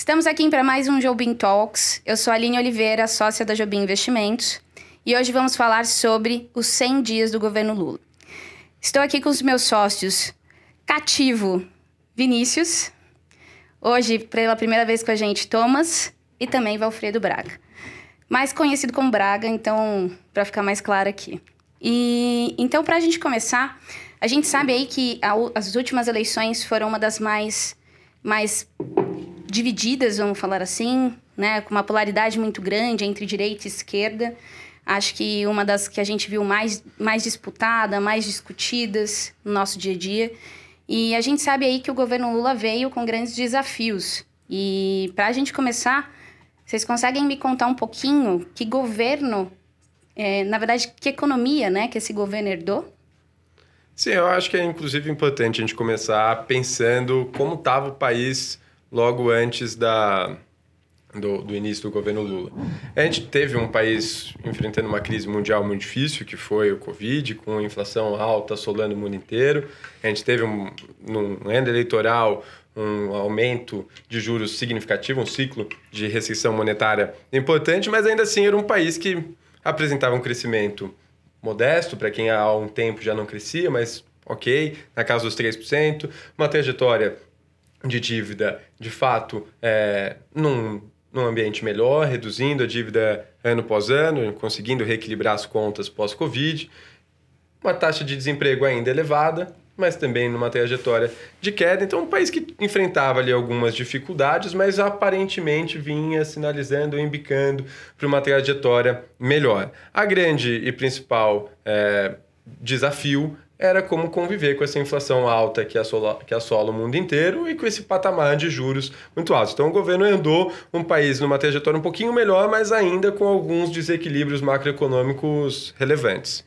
Estamos aqui para mais um Jobim Talks. Eu sou a Aline Oliveira, sócia da Jobim Investimentos, e hoje vamos falar sobre os 100 dias do governo Lula. Estou aqui com os meus sócios Cativo Vinícius, hoje pela primeira vez com a gente Thomas e também Valfredo Braga. Mais conhecido como Braga, então, para ficar mais claro aqui. E então, para a gente começar, a gente sabe aí que a, as últimas eleições foram uma das mais, mais divididas, vamos falar assim, né, com uma polaridade muito grande entre direita e esquerda. Acho que uma das que a gente viu mais, mais disputada, mais discutidas no nosso dia a dia. E a gente sabe aí que o governo Lula veio com grandes desafios. E para a gente começar, vocês conseguem me contar um pouquinho que governo, é, na verdade, que economia né, que esse governo herdou? Sim, eu acho que é inclusive importante a gente começar pensando como estava o país logo antes da, do, do, início do governo Lula. A gente teve um país enfrentando uma crise mundial muito difícil, que foi o Covid, com inflação alta assolando o mundo inteiro. A gente teve, um, num ano eleitoral, um aumento de juros significativo, um ciclo de restrição monetária importante, mas ainda assim era um país que apresentava um crescimento modesto, para quem há um tempo já não crescia, mas ok, na casa dos 3%, uma trajetória de dívida, de fato, é, num, num ambiente melhor, reduzindo a dívida ano após ano, conseguindo reequilibrar as contas pós-Covid, uma taxa de desemprego ainda elevada, mas também numa trajetória de queda. Então, um país que enfrentava ali algumas dificuldades, mas aparentemente vinha sinalizando, embicando para uma trajetória melhor. A grande e principal é, desafio era como conviver com essa inflação alta que assola, que assola o mundo inteiro e com esse patamar de juros muito alto. Então, o governo andou um país numa trajetória um pouquinho melhor, mas ainda com alguns desequilíbrios macroeconômicos relevantes.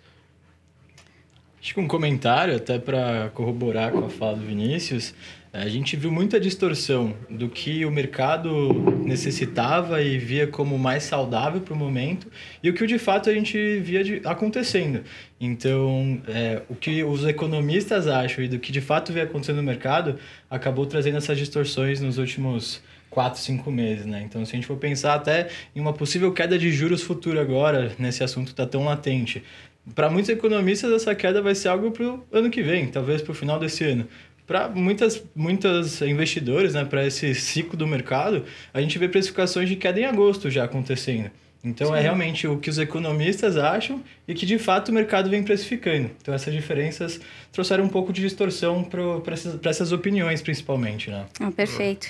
Acho que um comentário, até para corroborar com a fala do Vinícius, a gente viu muita distorção do que o mercado necessitava e via como mais saudável para o momento e o que de fato a gente via de, acontecendo. Então, é, o que os economistas acham e do que de fato vem acontecendo no mercado acabou trazendo essas distorções nos últimos quatro, cinco meses, né? Então, se a gente for pensar até em uma possível queda de juros futuro agora, nesse assunto está tão latente, para muitos economistas essa queda vai ser algo para o ano que vem, talvez para o final desse ano para muitas muitas investidores, né, para esse ciclo do mercado, a gente vê precificações de queda em agosto já acontecendo. Então é Sim. é realmente o que os economistas acham e que de fato o mercado vem precificando. Então essas diferenças trouxeram um pouco de distorção para essas, essas opiniões, principalmente. Né? Ah, perfeito.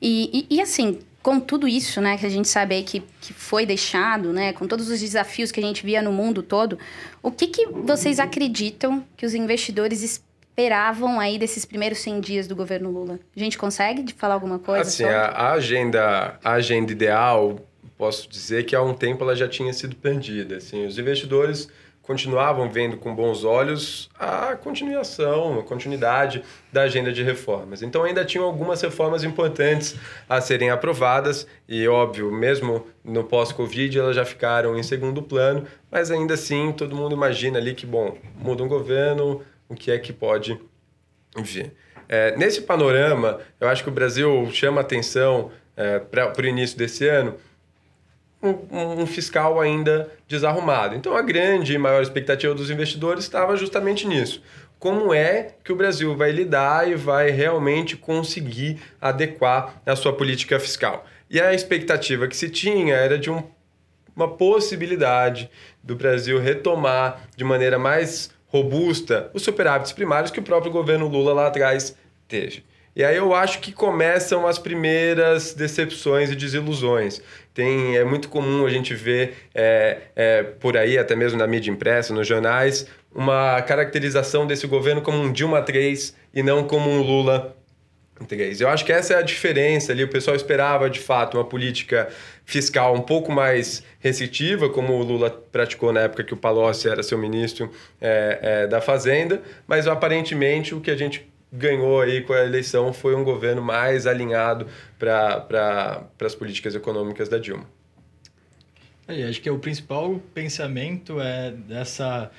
E, e, e, assim, com tudo isso né, que a gente sabe aí que, que foi deixado, né, com todos os desafios que a gente via no mundo todo, o que, que vocês acreditam que os investidores esperam? esperavam aí desses primeiros 100 dias do governo Lula? A gente consegue de falar alguma coisa? Assim, sobre? a, agenda, a agenda ideal, posso dizer que há um tempo ela já tinha sido pendida. Assim, os investidores continuavam vendo com bons olhos a continuação, a continuidade da agenda de reformas. Então ainda tinham algumas reformas importantes a serem aprovadas e óbvio, mesmo no pós-Covid elas já ficaram em segundo plano, mas ainda assim todo mundo imagina ali que bom, muda um governo, o que é que pode vir. É, nesse panorama, eu acho que o Brasil chama atenção é, para o início desse ano um, um, fiscal ainda desarrumado. Então, a grande e maior expectativa dos investidores estava justamente nisso. Como é que o Brasil vai lidar e vai realmente conseguir adequar a sua política fiscal? E a expectativa que se tinha era de um, uma possibilidade do Brasil retomar de maneira mais robusta os superávites primários que o próprio governo Lula lá atrás teve. E aí eu acho que começam as primeiras decepções e desilusões. Tem, é muito comum a gente ver é, é, por aí, até mesmo na mídia impressa, nos jornais, uma caracterização desse governo como um Dilma 3 e não como um Lula 3. Eu acho que essa é a diferença ali. O pessoal esperava, de fato, uma política fiscal um pouco mais restritiva, como o Lula praticou na época que o Palocci era seu ministro é, é, da Fazenda, mas aparentemente o que a gente ganhou aí com a eleição foi um governo mais alinhado para pra, as políticas econômicas da Dilma. É, acho que o principal pensamento é dessa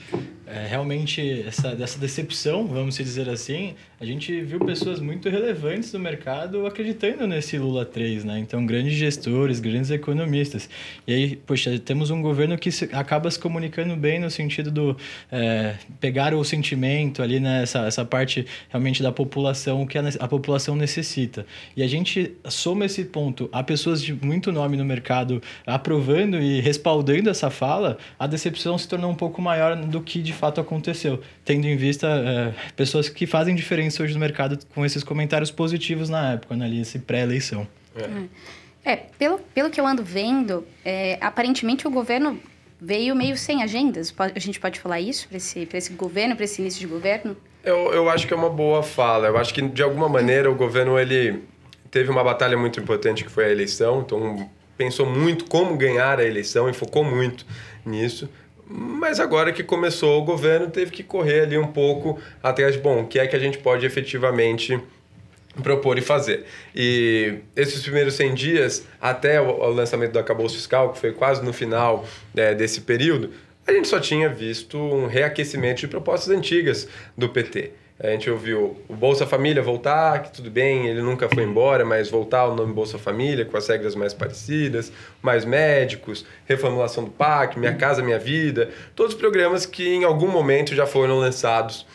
é realmente essa dessa decepção, vamos dizer assim. A gente viu pessoas muito relevantes no mercado acreditando nesse Lula 3, né? Então, grandes gestores, grandes economistas. E aí, poxa, temos um governo que acaba se comunicando bem no sentido do é, pegar o sentimento ali, né? Essa, essa parte realmente da população, o que a, a população necessita. E a gente soma esse ponto a pessoas de muito nome no mercado aprovando e respaldando essa fala, a decepção se tornou um pouco maior do que de fato aconteceu, tendo em vista é, pessoas que fazem diferença hoje no mercado com esses comentários positivos na época, na né, linha pré-eleição. É. é, pelo, pelo que eu ando vendo, é, aparentemente o governo veio meio sem agendas. A gente pode falar isso para esse, esse governo, para esse início de governo? Eu, eu acho que é uma boa fala. Eu acho que, de alguma maneira, o governo ele teve uma batalha muito importante que foi a eleição. Então, pensou muito como ganhar a eleição e focou muito nisso. Mas agora que começou o governo, teve que correr ali um pouco atrás de, bom, o que é que a gente pode efetivamente propor e fazer. E esses primeiros 100 dias, até o lançamento do acabouço fiscal, que foi quase no final é, desse período, a gente só tinha visto um reaquecimento de propostas antigas do PT. A gente ouviu o Bolsa Família voltar, que tudo bem, ele nunca foi embora, mas voltar o nome Bolsa Família, com as regras mais parecidas, mais médicos, reformulação do PAC, Minha Casa Minha Vida, todos os programas que em algum momento já foram lançados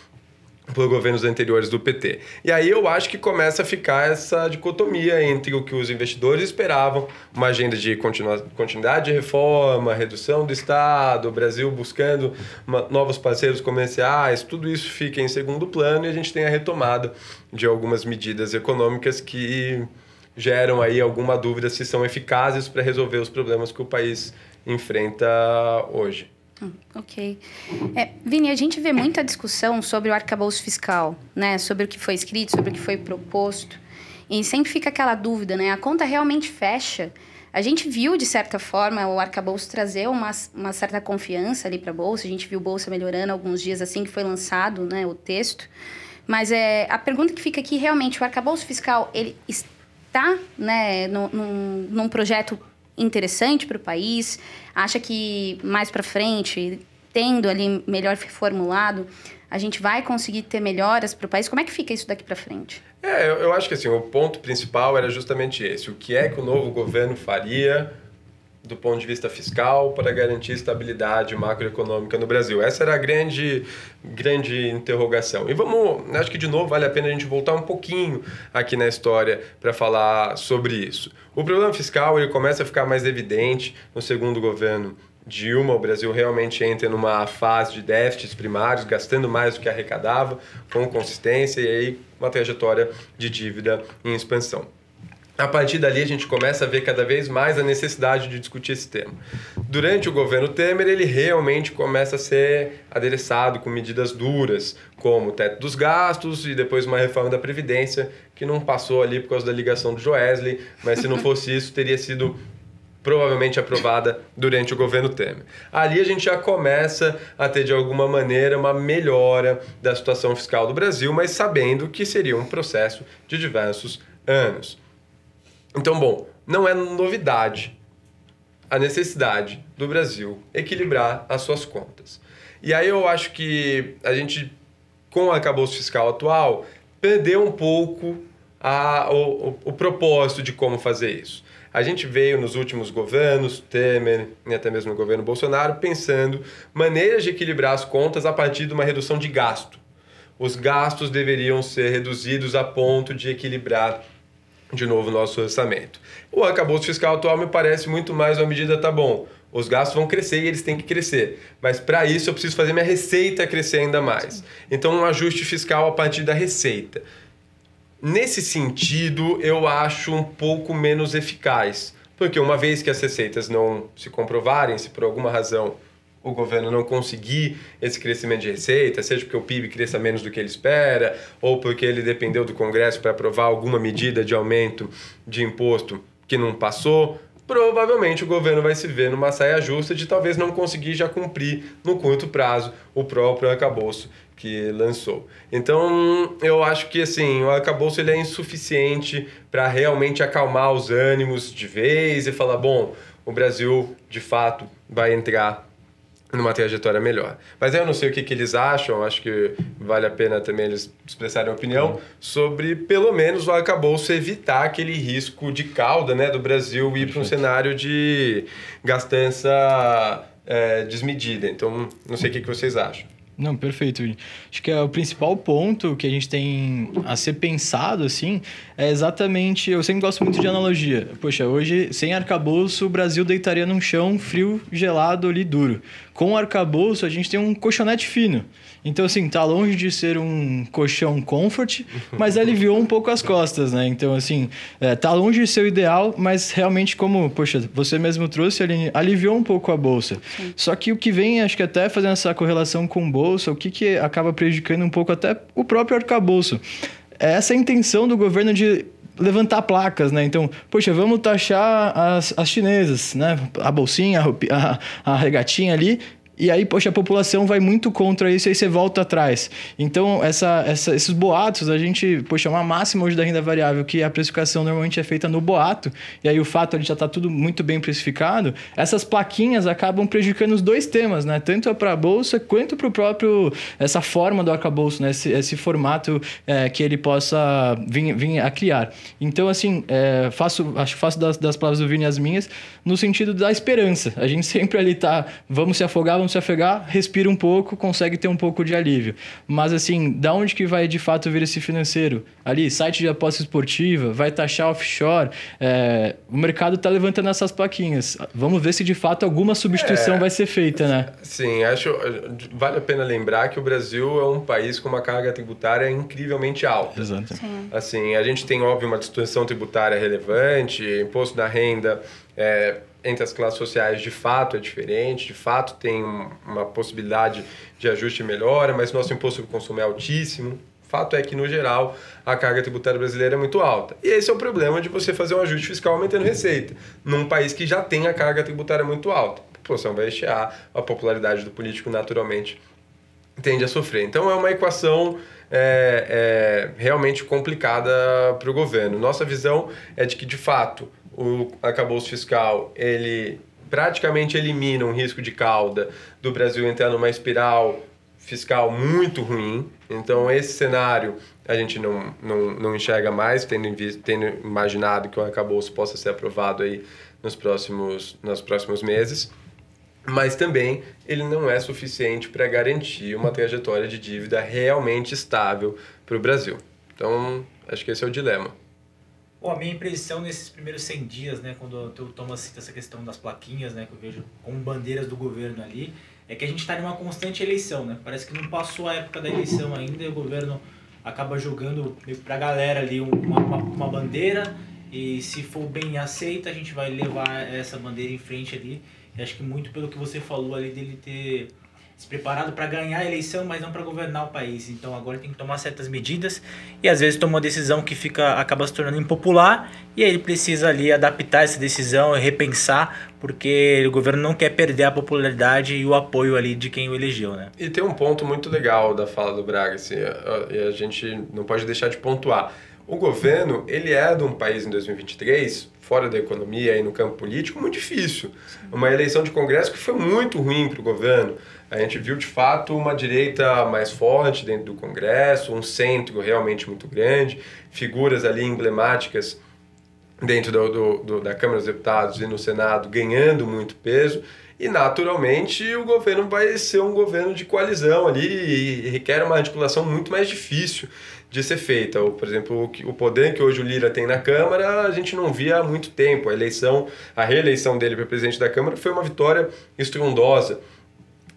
por governos anteriores do PT. E aí eu acho que começa a ficar essa dicotomia entre o que os investidores esperavam, uma agenda de continuidade de reforma, redução do Estado, o Brasil buscando uma, novos parceiros comerciais, tudo isso fica em segundo plano e a gente tem a retomada de algumas medidas econômicas que geram aí alguma dúvida se são eficazes para resolver os problemas que o país enfrenta hoje. Hum, ok. É, Vini, a gente vê muita discussão sobre o arcabouço fiscal, né? Sobre o que foi escrito, sobre o que foi proposto. E sempre fica aquela dúvida, né? A conta realmente fecha? A gente viu, de certa forma, o arcabouço trazer uma, uma certa confiança ali para a Bolsa. A gente viu a Bolsa melhorando alguns dias assim que foi lançado né, o texto. Mas é, a pergunta que fica aqui, realmente, o arcabouço fiscal, ele está né, no, num, num projeto interessante para o país, acha que mais para frente, tendo ali melhor formulado, a gente vai conseguir ter melhoras para o país? Como é que fica isso daqui para frente? É, eu, eu acho que assim, o ponto principal era justamente esse. O que é que o novo governo faria do ponto de vista fiscal para garantir estabilidade macroeconômica no Brasil? Essa era a grande, grande interrogação. E vamos, acho que de novo vale a pena a gente voltar um pouquinho aqui na história para falar sobre isso. O problema fiscal ele começa a ficar mais evidente no segundo governo Dilma, o Brasil realmente entra numa fase de déficits primários, gastando mais do que arrecadava, com consistência e aí uma trajetória de dívida em expansão. A partir dali, a gente começa a ver cada vez mais a necessidade de discutir esse tema. Durante o governo Temer, ele realmente começa a ser adereçado com medidas duras, como o teto dos gastos e depois uma reforma da Previdência, que não passou ali por causa da ligação do Joesley, mas se não fosse isso, teria sido provavelmente aprovada durante o governo Temer. Ali a gente já começa a ter de alguma maneira uma melhora da situação fiscal do Brasil, mas sabendo que seria um processo de diversos anos. Então, bom, não é novidade a necessidade do Brasil equilibrar as suas contas. E aí eu acho que a gente, com o acabouço fiscal atual, perdeu um pouco a, o, o, o propósito de como fazer isso. A gente veio nos últimos governos, Temer e até mesmo no governo Bolsonaro, pensando maneiras de equilibrar as contas a partir de uma redução de gasto. Os gastos deveriam ser reduzidos a ponto de equilibrar de novo nosso orçamento. O acabou fiscal atual me parece muito mais uma medida, tá bom, os gastos vão crescer e eles têm que crescer, mas para isso eu preciso fazer minha receita crescer ainda mais. Então, um ajuste fiscal a partir da receita. Nesse sentido, eu acho um pouco menos eficaz, porque uma vez que as receitas não se comprovarem, se por alguma razão o governo não conseguir esse crescimento de receita, seja porque o PIB cresça menos do que ele espera, ou porque ele dependeu do Congresso para aprovar alguma medida de aumento de imposto que não passou, provavelmente o governo vai se ver numa saia justa de talvez não conseguir já cumprir no curto prazo o próprio arcabouço que lançou. Então, eu acho que assim, o arcabouço ele é insuficiente para realmente acalmar os ânimos de vez e falar, bom, o Brasil de fato vai entrar numa trajetória melhor. Mas eu não sei o que, que eles acham, acho que vale a pena também eles expressarem opinião sobre, pelo menos, o arcabouço evitar aquele risco de cauda né, do Brasil ir para um uhum. cenário de gastança é, desmedida. Então, não sei o que, que vocês acham. Não, perfeito. Acho que é o principal ponto que a gente tem a ser pensado, assim, é exatamente. Eu sempre gosto muito de analogia. Poxa, hoje, sem arcabouço, o Brasil deitaria num chão frio, gelado ali duro. Com arcabouço, a gente tem um colchonete fino. Então, assim, tá longe de ser um colchão comfort, mas aliviou um pouco as costas, né? Então, assim, é, tá longe de ser o ideal, mas realmente, como, poxa, você mesmo trouxe, aliviou um pouco a bolsa. Sim. Só que o que vem, acho que até fazendo essa correlação com bolsa, o que, que acaba prejudicando um pouco até o próprio arcabouço. É essa intenção do governo de levantar placas, né? Então, poxa, vamos taxar as, as chinesas, né? A bolsinha, a, a, a regatinha ali e aí, poxa, a população vai muito contra isso, e aí você volta atrás. Então, essa, essa, esses boatos, a gente, poxa, uma máxima hoje da renda variável, que a precificação normalmente é feita no boato, e aí o fato ele já está tudo muito bem precificado, essas plaquinhas acabam prejudicando os dois temas, né? Tanto para a Bolsa quanto para o próprio, essa forma do arcabouço, né? Esse, esse formato é, que ele possa vir, vir, a criar. Então, assim, é, faço, acho faço das, das palavras do Vini as minhas, no sentido da esperança. A gente sempre ali tá, vamos se afogar, vamos se afegar, respira um pouco, consegue ter um pouco de alívio. Mas assim, da onde que vai de fato vir esse financeiro? Ali, site de aposta esportiva, vai taxar offshore, é, o mercado está levantando essas plaquinhas. Vamos ver se de fato alguma substituição é, vai ser feita, né? Sim, acho vale a pena lembrar que o Brasil é um país com uma carga tributária incrivelmente alta. Exato. Sim. Assim, a gente tem óbvio uma distorção tributária relevante, imposto da renda é, entre as classes sociais de fato é diferente, de fato tem uma possibilidade de ajuste e melhora, mas nosso imposto de consumo é altíssimo. Fato é que, no geral, a carga tributária brasileira é muito alta. E esse é o problema de você fazer um ajuste fiscal aumentando receita, num país que já tem a carga tributária muito alta. A população vai rechear, a popularidade do político naturalmente tende a sofrer. Então, é uma equação é, é, realmente complicada para o governo. Nossa visão é de que, de fato, o acabouço fiscal ele praticamente elimina um risco de cauda do Brasil entrar numa espiral fiscal muito ruim. Então, esse cenário a gente não, não, não enxerga mais, tendo, tendo imaginado que o arcabouço possa ser aprovado aí nos próximos, nos próximos meses. Mas também ele não é suficiente para garantir uma trajetória de dívida realmente estável para o Brasil. Então, acho que esse é o dilema. Bom, a minha impressão nesses primeiros 100 dias, né, quando o Thomas cita essa questão das plaquinhas, né, que eu vejo com bandeiras do governo ali, é que a gente está numa constante eleição, né? Parece que não passou a época da eleição ainda e o governo acaba jogando para a galera ali uma, uma, uma, bandeira e se for bem aceita, a gente vai levar essa bandeira em frente ali. E acho que muito pelo que você falou ali dele ter se preparado para ganhar a eleição, mas não para governar o país. Então agora tem que tomar certas medidas e às vezes toma uma decisão que fica acaba se tornando impopular e aí ele precisa ali adaptar essa decisão e repensar, porque o governo não quer perder a popularidade e o apoio ali de quem o elegeu, né? E tem um ponto muito legal da fala do Braga, assim, e a, a gente não pode deixar de pontuar. O governo, ele é de um país em 2023 fora da economia e no campo político muito difícil. Sim. Uma eleição de Congresso que foi muito ruim para o governo. A gente viu de fato uma direita mais forte dentro do Congresso, um centro realmente muito grande, figuras ali emblemáticas dentro do, do, do, da Câmara dos Deputados e no Senado ganhando muito peso. E naturalmente o governo vai ser um governo de coalizão ali e requer uma articulação muito mais difícil de ser feita. Ou, por exemplo, o poder que hoje o Lira tem na Câmara, a gente não via há muito tempo. A eleição, a reeleição dele para presidente da Câmara foi uma vitória estrondosa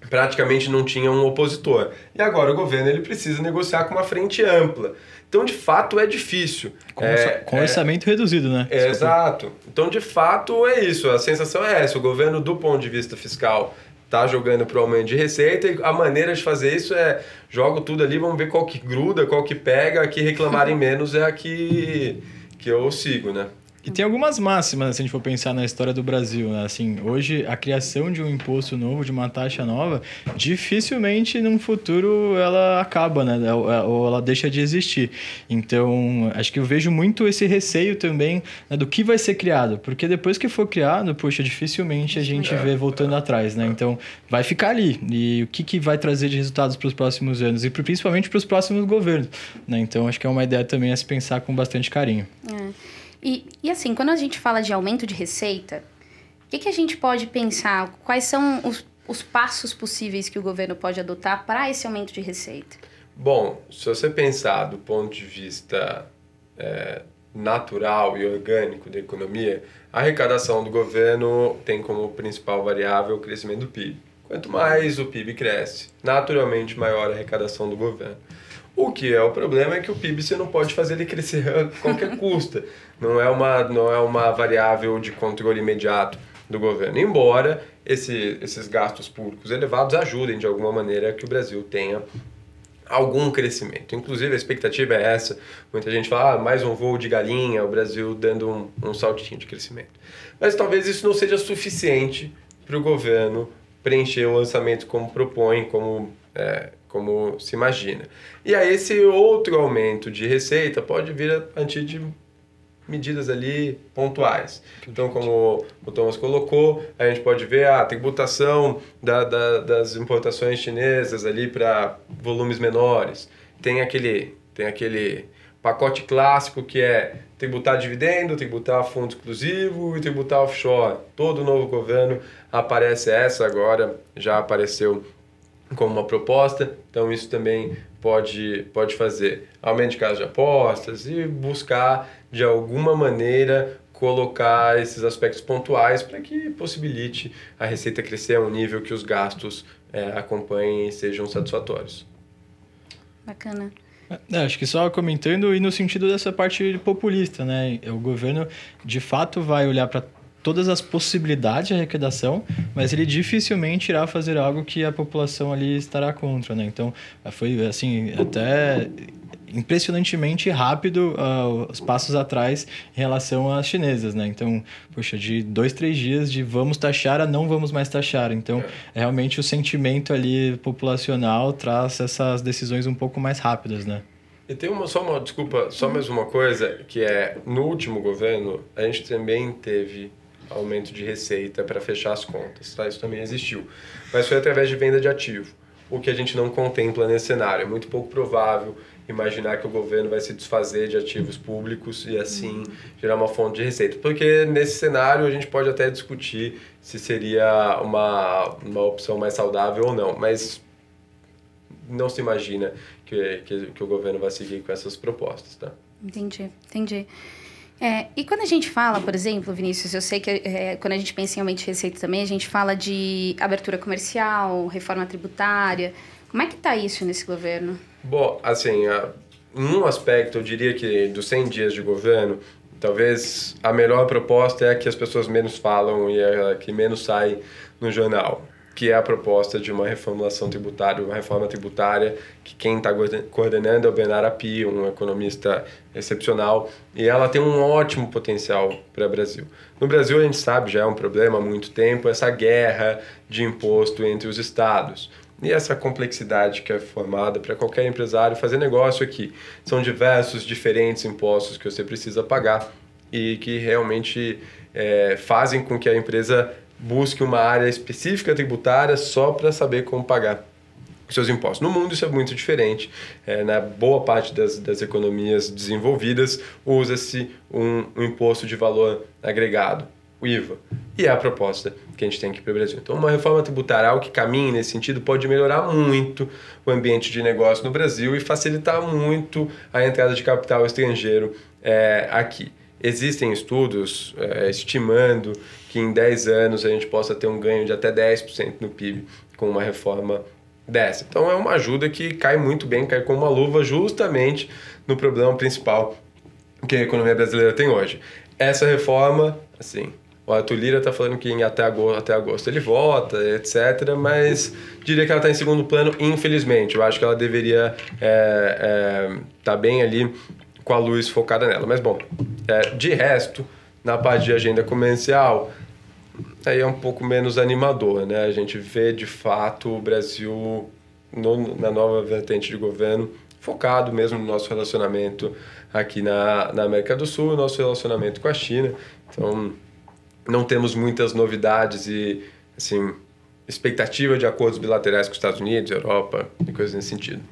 praticamente não tinha um opositor. E agora o governo ele precisa negociar com uma frente ampla. Então, de fato, é difícil. Com, é, com é, orçamento reduzido, né? É, exato. Então, de fato, é isso. A sensação é essa. O governo, do ponto de vista fiscal, tá jogando para o aumento de receita e a maneira de fazer isso é jogo tudo ali, vamos ver qual que gruda, qual que pega, a que reclamarem menos é a que, que eu sigo, né? E tem algumas máximas, se a gente for pensar na história do Brasil, né? Assim, hoje a criação de um imposto novo, de uma taxa nova, dificilmente num futuro ela acaba, né? Ou é, ela deixa de existir. Então, acho que eu vejo muito esse receio também né, do que vai ser criado, porque depois que for criado, poxa, dificilmente a gente vê voltando atrás, né? Então, vai ficar ali. E o que, que vai trazer de resultados para os próximos anos e principalmente para os próximos governos, né? Então, acho que é uma ideia também a se pensar com bastante carinho. É. E, e assim, quando a gente fala de aumento de receita, o que, que a gente pode pensar? Quais são os, os passos possíveis que o governo pode adotar para esse aumento de receita? Bom, se você pensar do ponto de vista é, natural e orgânico da economia, a arrecadação do governo tem como principal variável o crescimento do PIB. Quanto mais o PIB cresce, naturalmente maior a arrecadação do governo. O que é o problema é que o PIB você não pode fazer ele crescer a qualquer custa. Não é uma, não é uma variável de controle imediato do governo. Embora esse, esses gastos públicos elevados ajudem de alguma maneira que o Brasil tenha algum crescimento. Inclusive, a expectativa é essa. Muita gente fala, ah, mais um voo de galinha, o Brasil dando um, um saltinho de crescimento. Mas talvez isso não seja suficiente para o governo preencher o orçamento como propõe, como, é, como se imagina. E aí, esse outro aumento de receita pode vir a partir de medidas ali pontuais. Então, como o Thomas colocou, a gente pode ver a tributação da, da, das importações chinesas ali para volumes menores. Tem aquele, tem aquele pacote clássico que é tributar dividendo, tributar fundo exclusivo e tributar offshore. Todo novo governo aparece essa agora, já apareceu como uma proposta, então isso também pode, pode fazer aumento de casa de apostas e buscar de alguma maneira, colocar esses aspectos pontuais para que possibilite a receita crescer a um nível que os gastos é, acompanhem e sejam satisfatórios. Bacana. É, é acho que só comentando e no sentido dessa parte populista, né? O governo de fato vai olhar para todas as possibilidades de arrecadação, mas ele dificilmente irá fazer algo que a população ali estará contra, né? Então, foi assim, até impressionantemente rápido uh, os passos atrás em relação às chinesas, né? Então, poxa, de dois, três dias de vamos taxar a não vamos mais taxar. Então, é. realmente o sentimento ali populacional traz essas decisões um pouco mais rápidas, né? E tem uma, só uma, desculpa, só mais uma coisa, que é, no último governo, a gente também teve aumento de receita para fechar as contas, tá? Isso também existiu. Mas foi através de venda de ativo, o que a gente não contempla nesse cenário. É muito pouco provável imaginar que o governo vai se desfazer de ativos públicos e assim gerar uma fonte de receita. Porque nesse cenário a gente pode até discutir se seria uma, uma opção mais saudável ou não, mas não se imagina que, que, que o governo vai seguir com essas propostas, tá? Entendi, entendi. É, e quando a gente fala, por exemplo, Vinícius, eu sei que é, quando a gente pensa em aumento de receita também, a gente fala de abertura comercial, reforma tributária. Como é que está isso nesse governo? Bom, assim, a, em um aspecto, eu diria que dos 100 dias de governo, talvez a melhor proposta é a que as pessoas menos falam e é a que menos sai no jornal que é a proposta de uma reformulação tributária, uma reforma tributária, que quem está coordenando é o Bernard Api, um economista excepcional, e ela tem um ótimo potencial para o Brasil. No Brasil, a gente sabe, já é um problema há muito tempo, essa guerra de imposto entre os estados. E essa complexidade que é formada para qualquer empresário fazer negócio aqui. São diversos, diferentes impostos que você precisa pagar e que realmente é, fazem com que a empresa busque uma área específica tributária só para saber como pagar seus impostos. No mundo isso é muito diferente. É, na boa parte das, das economias desenvolvidas usa-se um, um imposto de valor agregado, o IVA. E é a proposta que a gente tem aqui para o Brasil. Então, uma reforma tributária que caminhe nesse sentido pode melhorar muito o ambiente de negócio no Brasil e facilitar muito a entrada de capital estrangeiro é, aqui. Existem estudos é, estimando que em 10 anos a gente possa ter um ganho de até 10% no PIB com uma reforma dessa. Então é uma ajuda que cai muito bem, cai com uma luva justamente no problema principal que a economia brasileira tem hoje. Essa reforma, assim, o Arthur Lira está falando que em até agosto, até agosto ele vota, etc. Mas diria que ela está em segundo plano, infelizmente. Eu acho que ela deveria estar é, é, tá bem ali com a luz focada nela. Mas bom, é, de resto, na parte de agenda comercial, aí é um pouco menos animador, né? A gente vê de fato o Brasil no, na nova vertente de governo focado mesmo no nosso relacionamento aqui na, na América do Sul, nosso relacionamento com a China. Então, não temos muitas novidades e, assim, expectativa de acordos bilaterais com os Estados Unidos, Europa e coisas nesse sentido.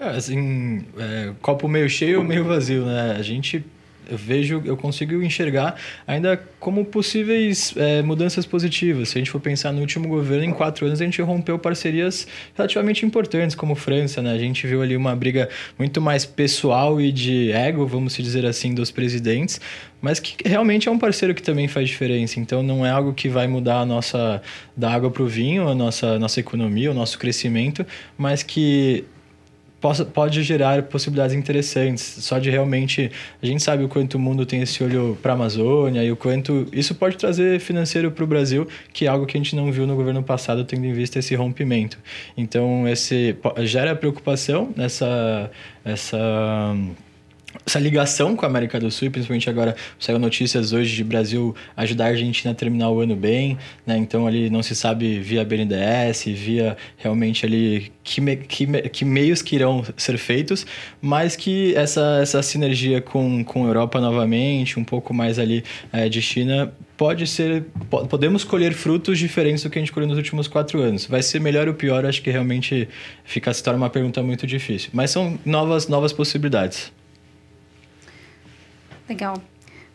É, assim, é, copo meio cheio, meio vazio, né? A gente eu vejo, eu consigo enxergar ainda como possíveis é, mudanças positivas. Se a gente for pensar no último governo, em quatro anos a gente rompeu parcerias relativamente importantes, como França, né? A gente viu ali uma briga muito mais pessoal e de ego, vamos dizer assim, dos presidentes, mas que realmente é um parceiro que também faz diferença. Então não é algo que vai mudar a nossa da água para o vinho, a nossa, nossa economia, o nosso crescimento, mas que possa, pode gerar possibilidades interessantes. Só de realmente. A gente sabe o quanto o mundo tem esse olho para a Amazônia e o quanto isso pode trazer financeiro para o Brasil, que é algo que a gente não viu no governo passado, tendo em vista esse rompimento. Então, esse gera preocupação, essa. essa essa ligação com a América do Sul, principalmente agora saiu notícias hoje de Brasil ajudar a Argentina a terminar o ano bem, né? Então ali não se sabe via BNDES, via realmente ali que, me, que, me, que meios que irão ser feitos, mas que essa, essa sinergia com, com Europa novamente, um pouco mais ali é, de China, pode ser. Podemos colher frutos diferentes do que a gente colheu nos últimos quatro anos. Vai ser melhor ou pior, acho que realmente fica se torna uma pergunta muito difícil. Mas são novas, novas possibilidades. Legal.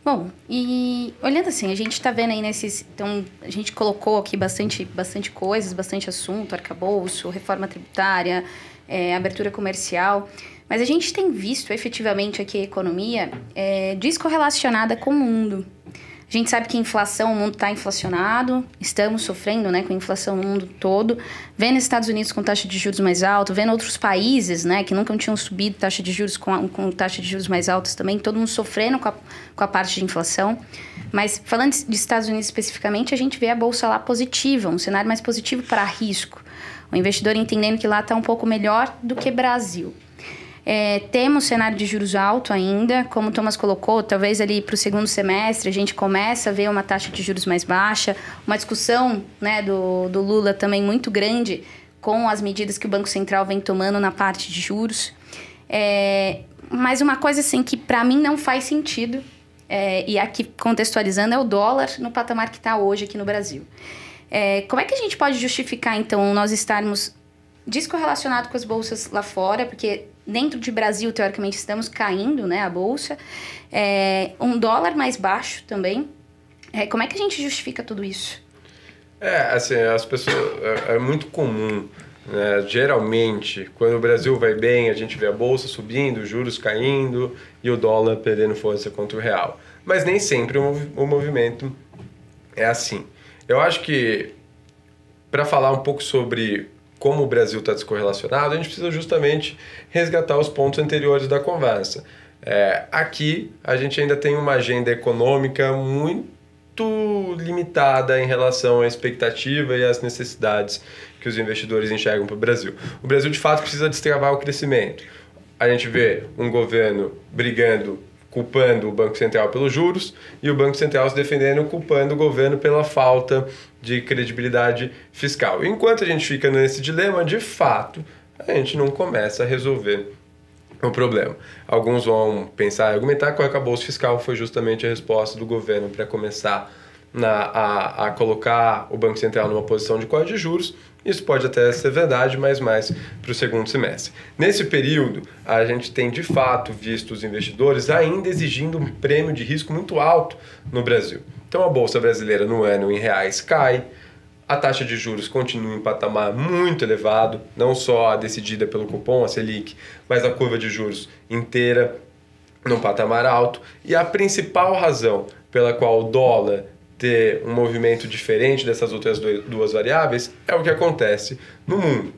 Bom, e olhando assim, a gente está vendo aí nesses. Então, a gente colocou aqui bastante, bastante coisas, bastante assunto, arcabouço, reforma tributária, é, abertura comercial. Mas a gente tem visto efetivamente aqui a economia é, descorrelacionada com o mundo. A gente sabe que inflação, o mundo está inflacionado, estamos sofrendo né, com inflação no mundo todo. Vendo Estados Unidos com taxa de juros mais alta, vendo outros países né, que nunca tinham subido taxa de juros com, com taxa de juros mais altas também, todo mundo sofrendo com a, com a parte de inflação. Mas falando de Estados Unidos especificamente, a gente vê a bolsa lá positiva, um cenário mais positivo para risco. O investidor entendendo que lá está um pouco melhor do que Brasil. É, temos cenário de juros alto ainda, como o Thomas colocou, talvez ali para o segundo semestre a gente começa a ver uma taxa de juros mais baixa, uma discussão né, do, do Lula também muito grande com as medidas que o Banco Central vem tomando na parte de juros. É, mas uma coisa assim que para mim não faz sentido, é, e aqui contextualizando, é o dólar no patamar que está hoje aqui no Brasil. É, como é que a gente pode justificar, então, nós estarmos descorrelacionado com as bolsas lá fora, porque dentro de Brasil, teoricamente, estamos caindo, né, a bolsa. É, um dólar mais baixo também. É, como é que a gente justifica tudo isso? É, assim, as pessoas... é, é muito comum... Né, geralmente, quando o Brasil vai bem, a gente vê a bolsa subindo, juros caindo e o dólar perdendo força contra o real. Mas nem sempre o movimento é assim. Eu acho que para falar um pouco sobre como o Brasil está descorrelacionado, a gente precisa justamente resgatar os pontos anteriores da conversa. É, aqui, a gente ainda tem uma agenda econômica muito limitada em relação à expectativa e às necessidades que os investidores enxergam para o Brasil. O Brasil, de fato, precisa destravar o crescimento. A gente vê um governo brigando culpando o Banco Central pelos juros e o Banco Central se defendendo culpando o governo pela falta de credibilidade fiscal. Enquanto a gente fica nesse dilema, de fato, a gente não começa a resolver o problema. Alguns vão pensar e argumentar que o arcabouço fiscal foi justamente a resposta do governo para começar a na, a, a colocar o Banco Central numa posição de corte de juros, isso pode até ser verdade, mas mais para o segundo semestre. Nesse período, a gente tem de fato visto os investidores ainda exigindo um prêmio de risco muito alto no Brasil. Então a bolsa brasileira no ano em reais cai, a taxa de juros continua em patamar muito elevado, não só a decidida pelo cupom, a Selic, mas a curva de juros inteira num patamar alto. E a principal razão pela qual o dólar ter um movimento diferente dessas outras duas variáveis, é o que acontece no mundo.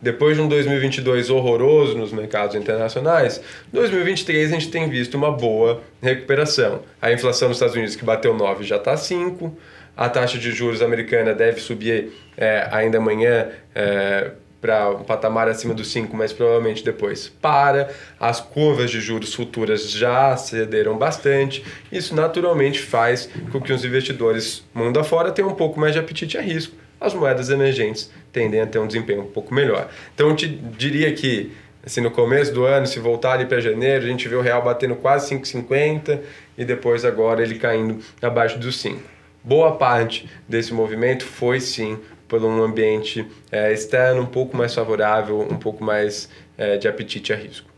Depois de um 2022 horroroso nos mercados internacionais, 2023 a gente tem visto uma boa recuperação. A inflação nos Estados Unidos que bateu 9 já está 5, a taxa de juros americana deve subir é, ainda amanhã é, para um patamar acima dos 5, mas provavelmente depois para. As curvas de juros futuras já cederam bastante. Isso naturalmente faz com que os investidores mundo afora tenham um pouco mais de apetite a risco. As moedas emergentes tendem a ter um desempenho um pouco melhor. Então eu te diria que assim, no começo do ano, se voltar ali para janeiro, a gente vê o real batendo quase 5,50 e depois agora ele caindo abaixo dos 5. Boa parte desse movimento foi sim por um ambiente é, externo um pouco mais favorável, um pouco mais é, de apetite a risco.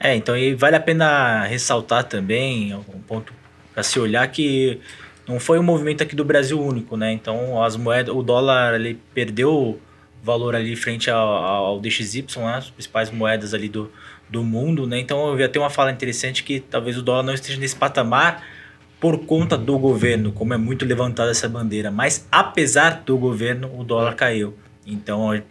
É, então e vale a pena ressaltar também um ponto para se olhar que não foi um movimento aqui do Brasil único, né? Então as moedas, o dólar ele perdeu valor ali frente ao, ao DXY, né? as principais moedas ali do, do mundo, né? Então eu vi até uma fala interessante que talvez o dólar não esteja nesse patamar por conta do governo, como é muito levantada essa bandeira, mas apesar do governo, o dólar caiu. Então,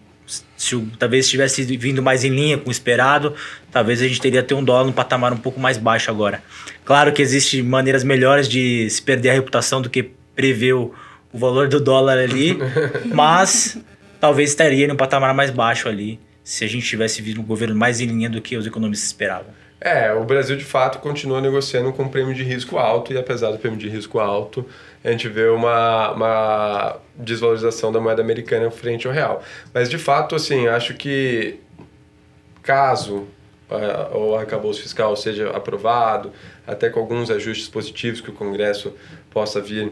se talvez estivesse vindo mais em linha com o esperado, talvez a gente teria ter um dólar no patamar um pouco mais baixo agora. Claro que existem maneiras melhores de se perder a reputação do que prever o, valor do dólar ali, mas talvez estaria no patamar mais baixo ali, se a gente tivesse vindo um governo mais em linha do que os economistas esperavam. É, o Brasil de fato continua negociando com prêmio de risco alto e apesar do prêmio de risco alto, a gente vê uma, uma desvalorização da moeda americana frente ao real. Mas de fato, assim, acho que caso uh, é, o arcabouço fiscal seja aprovado, até com alguns ajustes positivos que o Congresso possa vir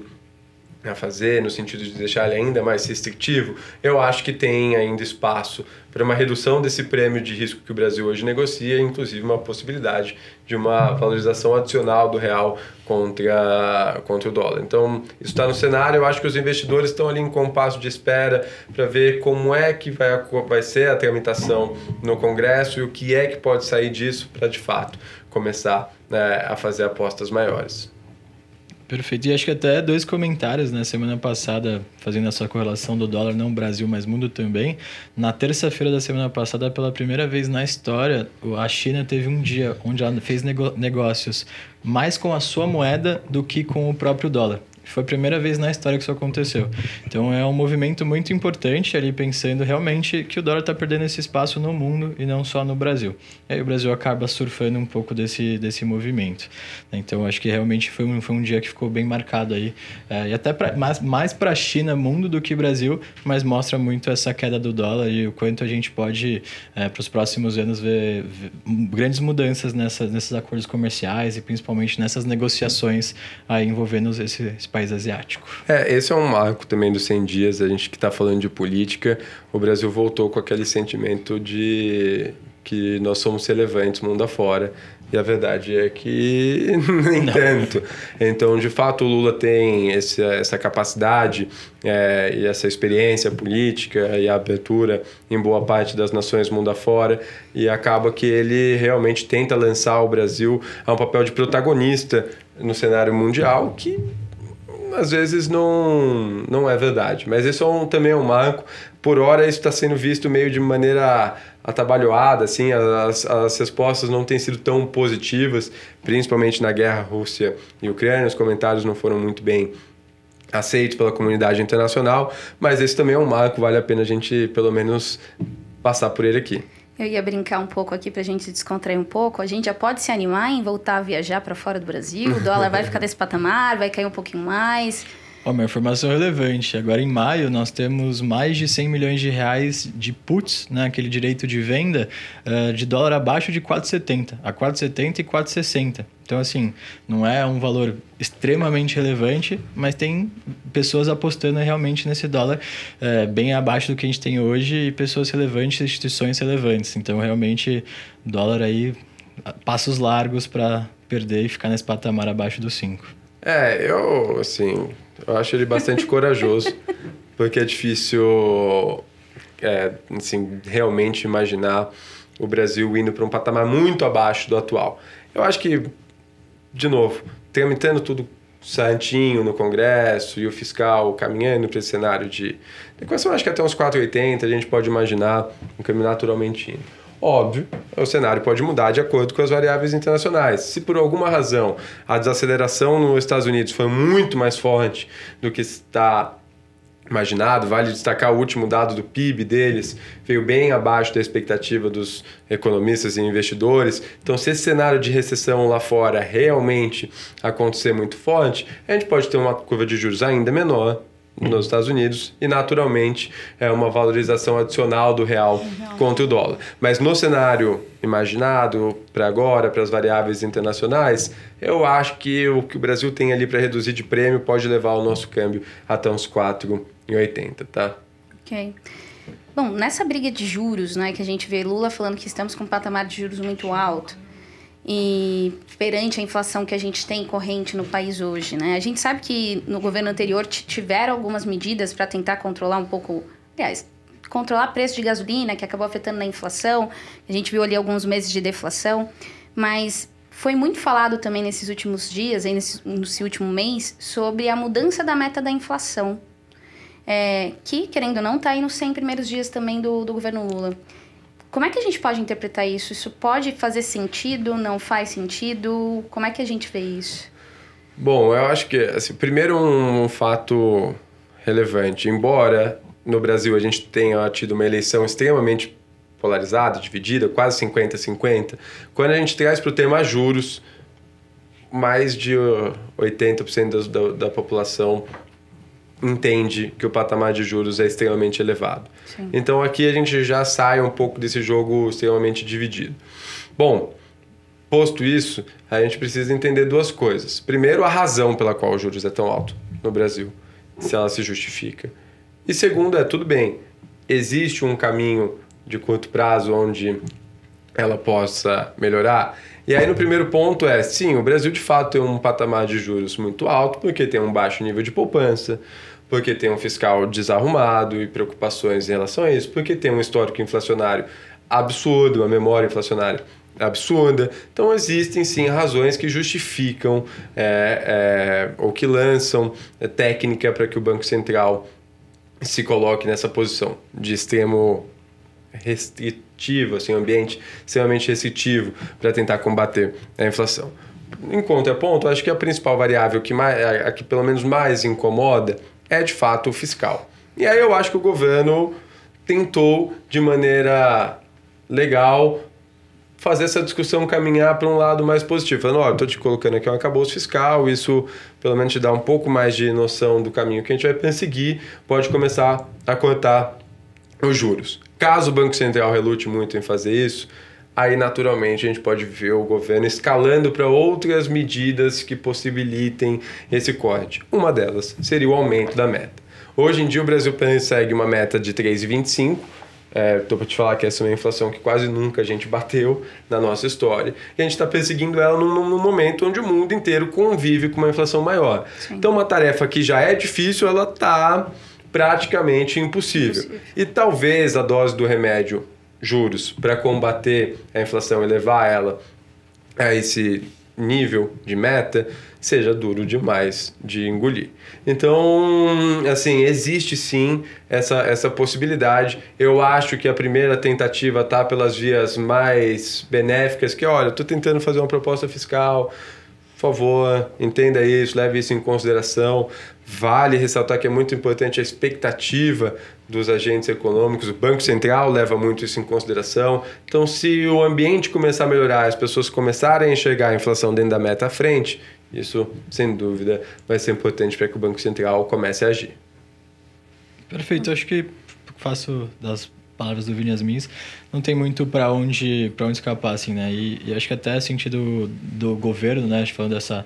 a fazer, no sentido de deixar ele ainda mais restritivo, eu acho que tem ainda espaço para uma redução desse prêmio de risco que o Brasil hoje negocia, inclusive uma possibilidade de uma valorização adicional do real contra, contra o dólar. Então, isso está no cenário, eu acho que os investidores estão ali em compasso de espera para ver como é que vai, vai ser a tramitação no Congresso e o que é que pode sair disso para, de fato, começar né, a fazer apostas maiores. Perfeito. E acho que até dois comentários na né? semana passada, fazendo essa correlação do dólar, não Brasil, mas mundo também. Na terça-feira da semana passada, pela primeira vez na história, a China teve um dia onde ela fez negócios mais com a sua moeda do que com o próprio dólar. Foi a primeira vez na história que isso aconteceu. Então é um movimento muito importante ali pensando realmente que o dólar está perdendo esse espaço no mundo e não só no Brasil. E aí o Brasil acaba surfando um pouco desse, desse movimento. Né? Então acho que realmente foi um, foi um dia que ficou bem marcado aí. É, e até pra, mais, mais para a China, mundo, do que Brasil, mas mostra muito essa queda do dólar e o quanto a gente pode, é, eh, para os próximos anos, ver, ver grandes mudanças nessa, nesses acordos comerciais e principalmente nessas negociações aí envolvendo esse, esse país asiático. É, esse é um marco também dos 100 dias, a gente que está falando de política, o Brasil voltou com aquele sentimento de que nós somos relevantes mundo afora, e a verdade é que nem Não. tanto. Então, de fato, o Lula tem essa capacidade é, e essa experiência política e a abertura em boa parte das nações mundo afora. E acaba que ele realmente tenta lançar o Brasil a um papel de protagonista no cenário mundial que às vezes não, não é verdade. Mas isso é um, também é um marco. Por hora, isso está sendo visto meio de maneira atabalhoada, assim, as, as respostas não têm sido tão positivas, principalmente na guerra Rússia e Ucrânia, os comentários não foram muito bem aceitos pela comunidade internacional, mas esse também é um marco, vale a pena a gente, pelo menos, passar por ele aqui. Eu ia brincar um pouco aqui para a gente descontrair um pouco. A gente já pode se animar em voltar a viajar para fora do Brasil? O dólar vai ficar desse patamar, vai cair um pouquinho mais? ó, uma informação é relevante. Agora, em maio, nós temos mais de 100 milhões de reais de puts, né, aquele direito de venda, uh, de dólar abaixo de 4,70, a 4,70 e 4,60. Então, assim, não é um valor extremamente relevante, mas tem pessoas apostando realmente nesse dólar eh, bem abaixo do que a gente tem hoje e pessoas relevantes, instituições relevantes. Então, realmente, dólar aí passos largos para perder e ficar nesse patamar abaixo dos 5. É, eu, assim, eu acho ele bastante corajoso, porque é difícil, é, assim, realmente imaginar o Brasil indo para um patamar muito abaixo do atual. Eu acho que, de novo, tramitando tudo certinho no Congresso e o fiscal caminhando para esse cenário de adequação, acho que até uns 4,80 a gente pode imaginar um caminho naturalmente indo. Óbvio, o cenário pode mudar de acordo com as variáveis internacionais. Se por alguma razão a desaceleração nos Estados Unidos foi muito mais forte do que está imaginado. Vale destacar o último dado do PIB deles, veio bem abaixo da expectativa dos economistas e investidores. Então, se esse cenário de recessão lá fora realmente acontecer muito forte, a gente pode ter uma curva de juros ainda menor nos Estados Unidos e naturalmente é uma valorização adicional do real contra o dólar. Mas no cenário imaginado para agora, para as variáveis internacionais, eu acho que o que o Brasil tem ali para reduzir de prêmio pode levar o nosso câmbio até uns 4,80, tá? OK. Bom, nessa briga de juros, né, que a gente vê Lula falando que estamos com um patamar de juros muito alto, e perante a inflação que a gente tem corrente no país hoje, né? A gente sabe que no governo anterior tiveram algumas medidas para tentar controlar um pouco, aliás, controlar preço de gasolina, que acabou afetando na inflação. A gente viu ali alguns meses de deflação, mas foi muito falado também nesses últimos dias, aí nesse, nesse último mês, sobre a mudança da meta da inflação, é, que, querendo ou não, está aí nos 100 primeiros dias também do, do governo Lula. Como é que a gente pode interpretar isso? Isso pode fazer sentido? Não faz sentido? Como é que a gente vê isso? Bom, eu acho que, assim, primeiro um fato relevante. Embora no Brasil a gente tenha tido uma eleição extremamente polarizada, dividida, quase 50-50, quando a gente traz para o tema juros, mais de 80% uh, da, da, da população entende que o patamar de juros é extremamente elevado. Sim. Então aqui a gente já sai um pouco desse jogo extremamente dividido. Bom, posto isso, a gente precisa entender duas coisas. Primeiro, a razão pela qual o juros é tão alto no Brasil, se ela se justifica. E segundo, é tudo bem, existe um caminho de curto prazo onde ela possa melhorar. E aí, no primeiro ponto é, sim, o Brasil de fato tem um patamar de juros muito alto, porque tem um baixo nível de poupança, porque tem um fiscal desarrumado e preocupações em relação a isso, porque tem um histórico inflacionário absurdo, uma memória inflacionária absurda. Então existem sim razões que justificam é, é, ou que lançam é, técnica para que o Banco Central se coloque nessa posição de extremo restritivo, assim, um ambiente extremamente restritivo para tentar combater a inflação. Em contraponto, acho que a principal variável que, mais, a que pelo menos mais incomoda é de fato fiscal. E aí eu acho que o governo tentou, de maneira legal, fazer essa discussão caminhar para um lado mais positivo. Falando, olha, estou te colocando aqui um acabouço fiscal, isso pelo menos te dá um pouco mais de noção do caminho que a gente vai perseguir, pode começar a cortar os juros. Caso o Banco Central relute muito em fazer isso, aí naturalmente a gente pode ver o governo escalando para outras medidas que possibilitem esse corte. Uma delas seria o aumento da meta. Hoje em dia o Brasil persegue uma meta de 3,25. Estou é, para te falar que essa é uma inflação que quase nunca a gente bateu na nossa história. E a gente está perseguindo ela num, num, momento onde o mundo inteiro convive com uma inflação maior. Sim. Então, uma tarefa que já é difícil, ela está praticamente impossível. impossível. E talvez a dose do remédio juros para combater a inflação e levar ela a esse nível de meta seja duro demais de engolir. Então, assim, existe sim essa, essa possibilidade. Eu acho que a primeira tentativa tá pelas vias mais benéficas, que é, olha, estou tentando fazer uma proposta fiscal, por favor, entenda isso, leve isso em consideração, Vale ressaltar que é muito importante a expectativa dos agentes econômicos, o Banco Central leva muito isso em consideração. Então, se o ambiente começar a melhorar, as pessoas começarem a enxergar a inflação dentro da meta à frente, isso, sem dúvida, vai ser importante para que o Banco Central comece a agir. Perfeito. acho que faço das palavras do Vini as minhas. Não tem muito para onde, onde escapar, assim, né? E, e acho que até sentido do governo, né? Falando dessa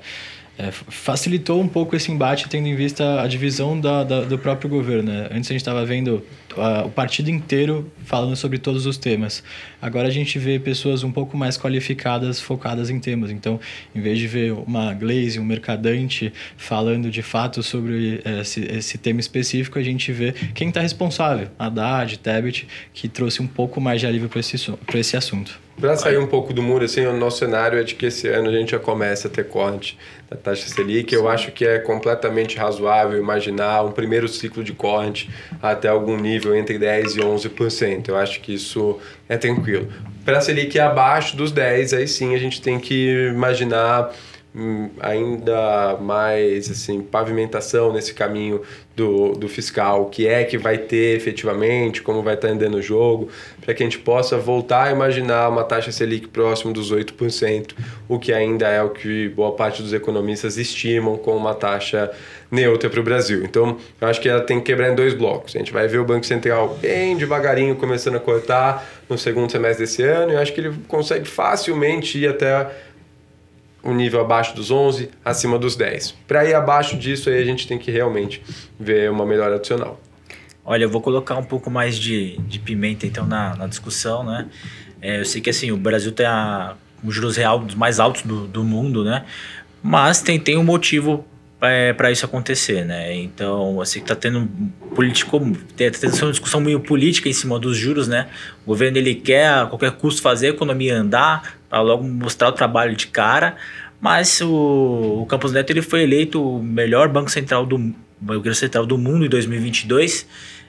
é, facilitou um pouco esse embate, tendo em vista a divisão da, da, do próprio governo. Né? Antes a gente estava vendo a, o partido inteiro falando sobre todos os temas. Agora a gente vê pessoas um pouco mais qualificadas, focadas em temas. Então, em vez de ver uma Glaze, um mercadante falando de fato sobre é, esse, esse tema específico, a gente vê quem está responsável, Haddad, Tebet, que trouxe um pouco mais de alívio para esse, esse assunto. Para sair um pouco do muro, assim, o nosso cenário é de que esse ano a gente já começa a ter corte da taxa Selic. Eu acho que é completamente razoável imaginar um primeiro ciclo de corte até algum nível entre 10% e 11%. Eu acho que isso é tranquilo. Para a Selic abaixo dos 10%, aí sim a gente tem que imaginar ainda mais assim pavimentação nesse caminho do, do fiscal, o que é que vai ter efetivamente, como vai estar tá andando o jogo, para que a gente possa voltar a imaginar uma taxa Selic próximo dos 8%, o que ainda é o que boa parte dos economistas estimam como uma taxa neutra para o Brasil. Então, eu acho que ela tem que quebrar em dois blocos. A gente vai ver o Banco Central bem devagarinho começando a cortar no segundo semestre desse ano, e eu acho que ele consegue facilmente ir até um nível abaixo dos 11, acima dos 10. Para ir abaixo disso, aí a gente tem que realmente ver uma melhora adicional. Olha, eu vou colocar um pouco mais de, de pimenta então na, na discussão, né? É, eu sei que assim, o Brasil tem a, um juros real dos mais altos do, do mundo, né? Mas tem, tem um motivo é, para isso acontecer, né? Então, assim, tá tendo político, tá tendo uma discussão meio política em cima dos juros, né? O governo ele quer a qualquer custo fazer a economia andar, logo mostrar o trabalho de cara. Mas o, o Campos Neto ele foi eleito o melhor banco central do banco central do mundo em 2022.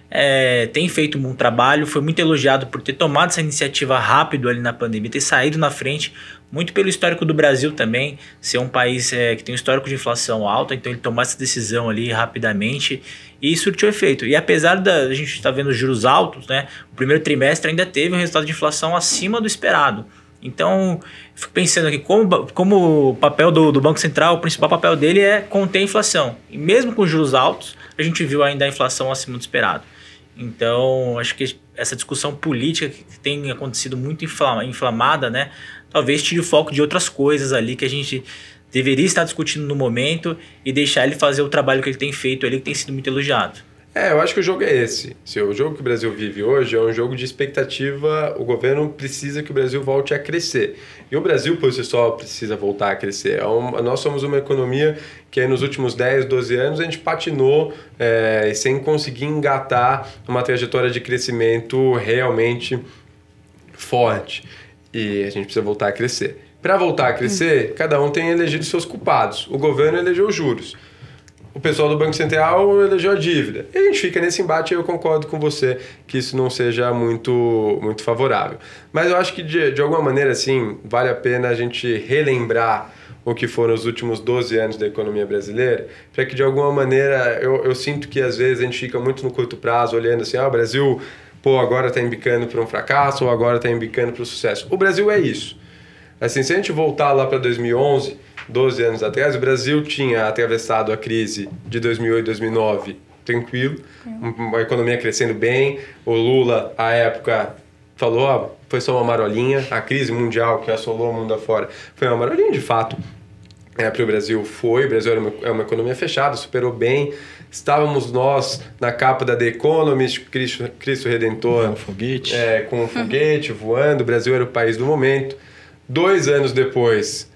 É, tem feito um bom trabalho, foi muito elogiado por ter tomado essa iniciativa rápido ali na pandemia, ter saído na frente, muito pelo histórico do Brasil também, ser um país é, que tem um histórico de inflação alta, então ele tomou essa decisão ali rapidamente e surtiu efeito. E apesar da gente estar tá vendo juros altos, né, o primeiro trimestre ainda teve um resultado de inflação acima do esperado. Então, fico pensando aqui, como, como o papel do, do Banco Central, o principal papel dele é conter a inflação. E mesmo com juros altos, a gente viu ainda a inflação acima do esperado. Então, acho que essa discussão política que tem acontecido muito inflamada, né? Talvez tire o foco de outras coisas ali que a gente deveria estar discutindo no momento e deixar ele fazer o trabalho que ele tem feito ali, que tem sido muito elogiado. É, eu acho que o jogo é esse. Se o jogo que o Brasil vive hoje é um jogo de expectativa, o governo precisa que o Brasil volte a crescer. E o Brasil, por si só, precisa voltar a crescer. É nós somos uma economia que nos últimos 10, 12 anos a gente patinou é, sem conseguir engatar uma trajetória de crescimento realmente forte. E a gente precisa voltar a crescer. Para voltar a crescer, hum. cada um tem elegido seus culpados. O governo elegeu juros o pessoal do Banco Central elegeu a dívida. E a gente fica nesse embate, eu concordo com você que isso não seja muito, muito favorável. Mas eu acho que, de, de alguma maneira, assim, vale a pena a gente relembrar o que foram os últimos 12 anos da economia brasileira, para que, de alguma maneira, eu, eu sinto que, às vezes, a gente fica muito no curto prazo, olhando assim, ah, o Brasil, pô, agora está embicando para um fracasso, ou agora está embicando para o sucesso. O Brasil é isso. Assim, se a gente voltar lá para 2011 12 anos atrás, o Brasil tinha atravessado a crise de 2008 2009 tranquilo, uma uhum. economia crescendo bem. O Lula, à época, falou: ó, foi só uma marolinha. A crise mundial que assolou o mundo afora foi uma marolinha de fato. É, para o Brasil foi, o Brasil é uma, uma economia fechada, superou bem. Estávamos nós na capa da The Economist, Cristo, Cristo Redentor, um foguete. É, com um foguete voando. O Brasil era o país do momento. Dois anos depois,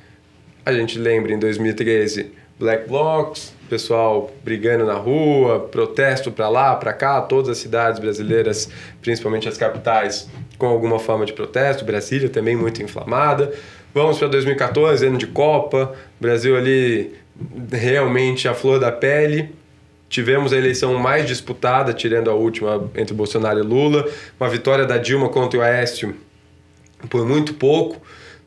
a gente lembra em 2013 Black Blocs, pessoal brigando na rua, protesto para lá, para cá, todas as cidades brasileiras, principalmente as capitais, com alguma forma de protesto, Brasília também muito inflamada. Vamos para 2014, ano de Copa, Brasil ali realmente a flor da pele. Tivemos a eleição mais disputada, tirando a última entre Bolsonaro e Lula, uma vitória da Dilma contra o Aécio por muito pouco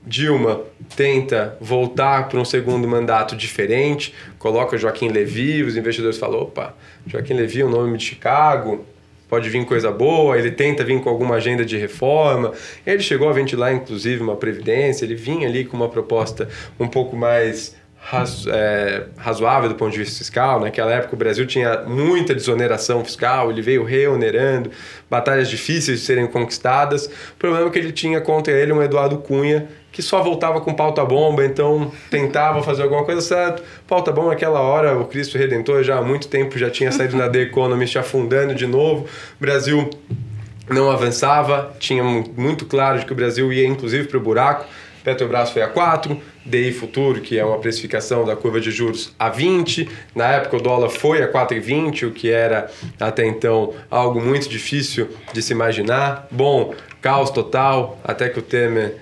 Dilma tenta voltar para um segundo mandato diferente, coloca Joaquim Levy, os investidores falam: opa, Joaquim Levy é um nome de Chicago, pode vir coisa boa, ele tenta vir com alguma agenda de reforma. Ele chegou a ventilar, inclusive, uma previdência, ele vinha ali com uma proposta um pouco mais razo, é, razoável do ponto de vista fiscal. Naquela época, o Brasil tinha muita desoneração fiscal, ele veio reonerando, batalhas difíceis de serem conquistadas. O problema é que ele tinha contra ele um Eduardo Cunha, que só voltava com pauta bomba, então tentava fazer alguma coisa certa. Pauta bomba, naquela hora, o Cristo Redentor já há muito tempo já tinha saído na The Economist afundando de novo. O Brasil não avançava, tinha muito claro de que o Brasil ia inclusive para o buraco. Petrobras foi a 4, DI Futuro, que é uma precificação da curva de juros a 20. Na época o dólar foi a 4,20, o que era até então algo muito difícil de se imaginar. Bom, caos total, até que o Temer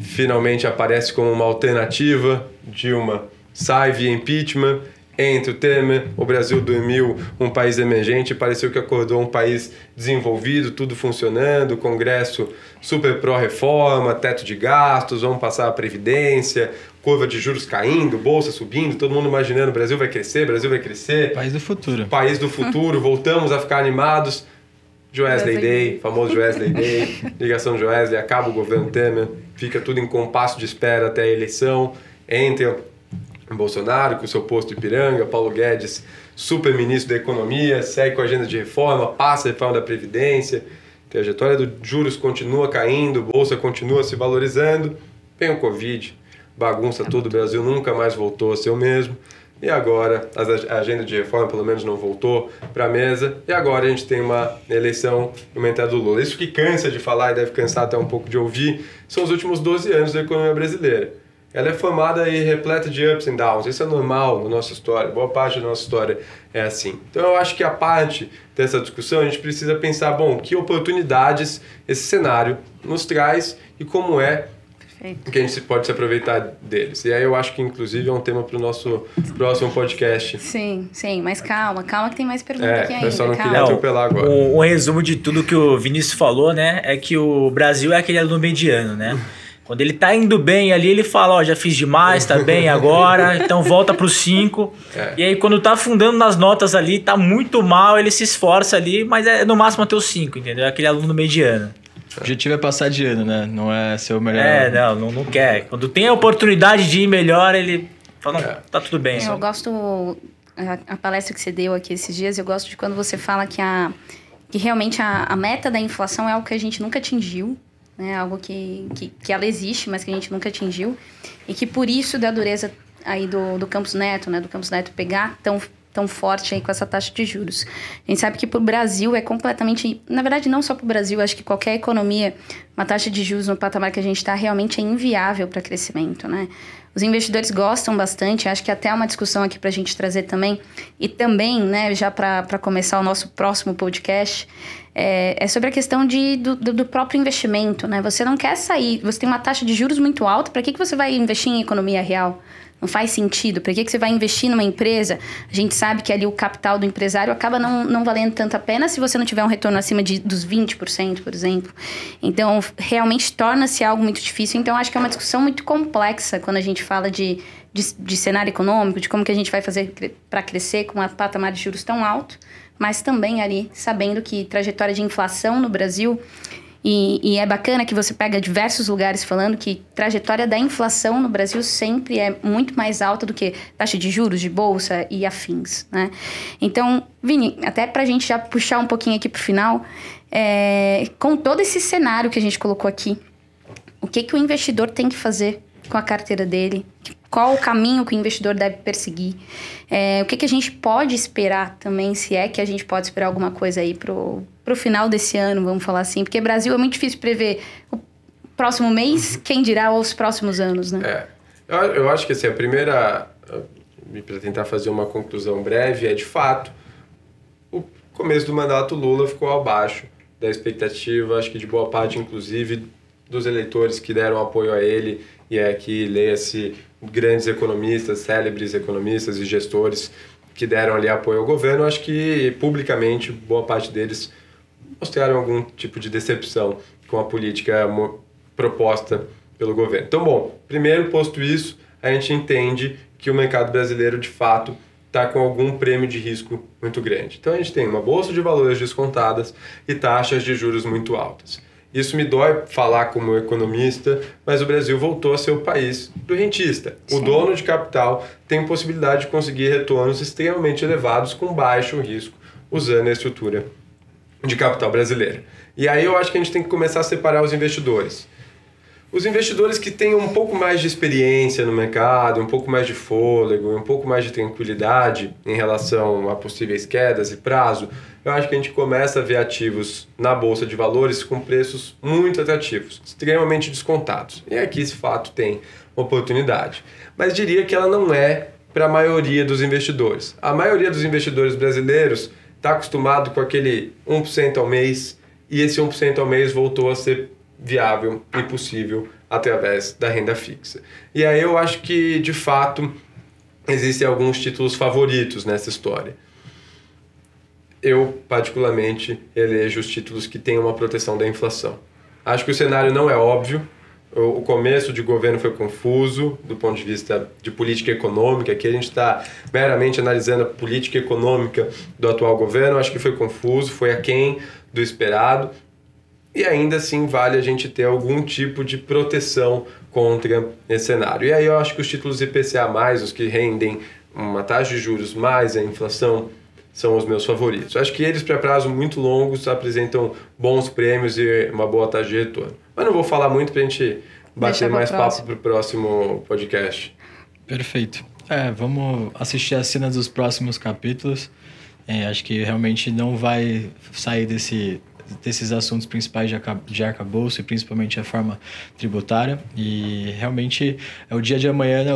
finalmente aparece como uma alternativa. Dilma sai via impeachment entre o Temer, o Brasil dormiu um país emergente, pareceu que acordou um país desenvolvido, tudo funcionando, Congresso super pró-reforma, teto de gastos, vamos passar a Previdência, curva de juros caindo, bolsa subindo, todo mundo imaginando Brasil vai crescer, Brasil vai crescer. País do futuro. País do futuro, voltamos a ficar animados. Joesley Day, famoso Joesley Day, ligação Joesley, acaba o governo Temer, fica tudo em compasso de espera até a eleição, entra Bolsonaro, com o seu posto de Ipiranga, Paulo Guedes, super-ministro da Economia, segue com a agenda de reforma, passa a reforma da Previdência, a trajetória dos juros continua caindo, bolsa continua se valorizando, vem o Covid, bagunça é tudo, o Brasil nunca mais voltou a ser o mesmo. E agora, a agenda de reforma pelo menos não voltou para a mesa. E agora a gente tem uma eleição uma entrada do Lula. Isso que cansa de falar e deve cansar até um pouco de ouvir são os últimos 12 anos da economia brasileira ela é formada e repleta de ups and downs. Isso é normal na nossa história, boa parte da nossa história é assim. Então eu acho que a parte dessa discussão a gente precisa pensar, bom, que oportunidades esse cenário nos traz e como é Perfeito. que a gente pode se aproveitar deles. E aí eu acho que, inclusive, é um tema para o nosso próximo podcast. Sim, sim. Mas calma, calma que tem mais perguntas é, aqui ainda. Eu só não calma. queria atropelar agora. Um, um resumo de tudo que o Vinícius falou, né? É que o Brasil é aquele aluno mediano, né? Quando ele tá indo bem ali, ele fala, ó, oh, já fiz demais, tá bem agora, então volta pro 5. É. E aí quando tá afundando nas notas ali, tá muito mal, ele se esforça ali, mas é no máximo até o 5, entendeu? É aquele aluno mediano. O objetivo é passar de ano, né? Não é ser o melhor. É, não, não, não quer. Quando tem a oportunidade de ir melhor, ele fala, não, é. tá tudo bem. É, eu gosto, a, a, palestra que você deu aqui esses dias, eu gosto de quando você fala que a... Que realmente a, a meta da inflação é algo que a gente nunca atingiu né? Algo que, que, que ela existe, mas que a gente nunca atingiu. E que por isso da dureza aí do, do Campus Neto, né? Do Campos Neto pegar tão, tão forte aí com essa taxa de juros. A gente sabe que para o Brasil é completamente... Na verdade, não só para o Brasil, acho que qualquer economia, uma taxa de juros no patamar que a gente está realmente é inviável para crescimento, né? Os investidores gostam bastante, acho que até é uma discussão aqui para a gente trazer também. E também, né, já para começar o nosso próximo podcast, é, é sobre a questão de, do, do, próprio investimento. Né? Você não quer sair, você tem uma taxa de juros muito alta, para que, que você vai investir em economia real? Não faz sentido. Para que, que você vai investir numa empresa? A gente sabe que ali o capital do empresário acaba não, não valendo tanto a pena se você não tiver um retorno acima de, dos 20%, por exemplo. Então, realmente torna-se algo muito difícil. Então, acho que é uma discussão muito complexa quando a gente fala de, de, de cenário econômico, de como que a gente vai fazer para crescer com a patamar de juros tão alto, mas também ali sabendo que trajetória de inflação no Brasil e, e, é bacana que você pega diversos lugares falando que trajetória da inflação no Brasil sempre é muito mais alta do que taxa de juros de bolsa e afins, né? Então, Vini, até para a gente já puxar um pouquinho aqui para o final, é, com todo esse cenário que a gente colocou aqui, o que, que o investidor tem que fazer com a carteira dele? Qual o caminho que o investidor deve perseguir? É, o que, que a gente pode esperar também, se é que a gente pode esperar alguma coisa aí pro para o final desse ano, vamos falar assim, porque Brasil é muito difícil prever o próximo mês, uhum. quem dirá os próximos anos, né? É. Eu, eu acho que assim, a primeira, para tentar fazer uma conclusão breve, é de fato, o começo do mandato Lula ficou abaixo da expectativa, acho que de boa parte, inclusive, dos eleitores que deram apoio a ele, e é que leia-se grandes economistas, célebres economistas e gestores que deram ali apoio ao governo, acho que publicamente boa parte deles mostraram algum tipo de decepção com a política proposta pelo governo. Então, bom, primeiro posto isso, a gente entende que o mercado brasileiro de fato está com algum prêmio de risco muito grande. Então a gente tem uma bolsa de valores descontadas e taxas de juros muito altas. Isso me dói falar como economista, mas o Brasil voltou a ser o país do rentista. Sim. O dono de capital tem possibilidade de conseguir retornos extremamente elevados com baixo risco usando a estrutura de capital brasileiro. E aí eu acho que a gente tem que começar a separar os investidores. Os investidores que têm um pouco mais de experiência no mercado, um pouco mais de fôlego, um pouco mais de tranquilidade em relação a possíveis quedas e prazo, eu acho que a gente começa a ver ativos na bolsa de valores com preços muito atrativos, extremamente descontados. E aqui esse fato tem oportunidade. Mas diria que ela não é para a maioria dos investidores. A maioria dos investidores brasileiros está acostumado com aquele 1% ao mês e esse 1% ao mês voltou a ser viável e possível através da renda fixa. E aí eu acho que, de fato, existem alguns títulos favoritos nessa história. Eu, particularmente, elejo os títulos que têm uma proteção da inflação. Acho que o cenário não é óbvio, o começo de governo foi confuso do ponto de vista de política econômica, que a gente está meramente analisando a política econômica do atual governo, acho que foi confuso, foi aquém do esperado, e ainda assim vale a gente ter algum tipo de proteção contra esse cenário. E aí eu acho que os títulos IPCA+, os que rendem uma taxa de juros mais a inflação são os meus favoritos. Acho que eles, para prazo muito longos, apresentam bons prêmios e uma boa taxa de retorno. Mas não vou falar muito para a gente bater mais papo para o próximo podcast. Perfeito. É, vamos assistir as cenas dos próximos capítulos. É, acho que realmente não vai sair desse desses assuntos principais de, arca, arcabouço e principalmente a forma tributária. E realmente é o dia de amanhã, né?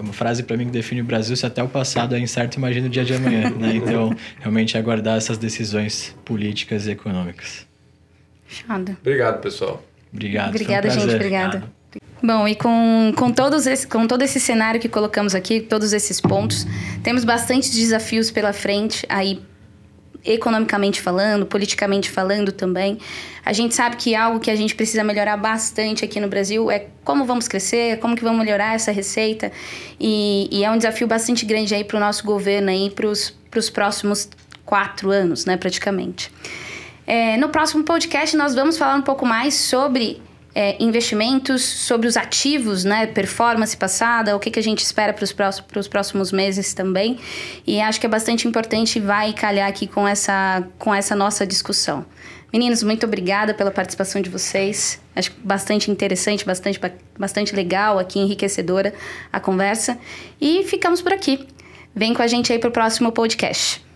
uma frase para mim que define o Brasil: se até o passado é incerto, imagina o dia de amanhã. né? Então, realmente é aguardar essas decisões políticas e econômicas. Fechado. Obrigado, pessoal. Obrigado. Obrigada, um gente. Obrigada. Bom, e com, com, todos esse, com todo esse cenário que colocamos aqui, todos esses pontos, temos bastante desafios pela frente aí economicamente falando, politicamente falando também. A gente sabe que algo que a gente precisa melhorar bastante aqui no Brasil é como vamos crescer, como que vamos melhorar essa receita. E, e é um desafio bastante grande aí para o nosso governo aí para os próximos quatro anos, né, praticamente. É, no próximo podcast nós vamos falar um pouco mais sobre é, investimentos, sobre os ativos, né? Performance passada, o que, que a gente espera para os próximos, próximos meses também. E acho que é bastante importante e vai calhar aqui com essa, com essa nossa discussão. Meninos, muito obrigada pela participação de vocês. Acho bastante interessante, bastante, bastante legal aqui, enriquecedora a conversa. E ficamos por aqui. Vem com a gente aí para o próximo podcast.